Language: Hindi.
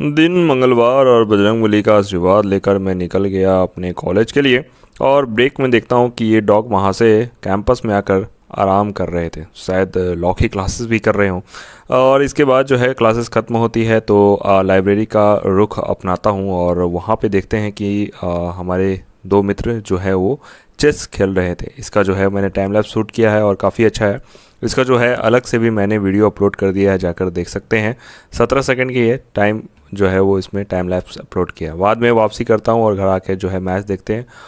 दिन मंगलवार और बजरंगबली का आशीर्वाद लेकर मैं निकल गया अपने कॉलेज के लिए और ब्रेक में देखता हूँ कि ये डॉग वहाँ से कैंपस में आकर आराम कर रहे थे शायद लॉ क्लासेस भी कर रहे हों और इसके बाद जो है क्लासेस ख़त्म होती है तो लाइब्रेरी का रुख अपनाता हूँ और वहाँ पे देखते हैं कि आ, हमारे दो मित्र जो है वो चेस खेल रहे थे इसका जो है मैंने टाइम लैब शूट किया है और काफ़ी अच्छा है इसका जो है अलग से भी मैंने वीडियो अपलोड कर दिया है जाकर देख सकते हैं सत्रह सेकेंड की है टाइम जो है वो इसमें टाइम लैप्स अपलोड किया बाद में वापसी करता हूँ और घर आके जो है मैच देखते हैं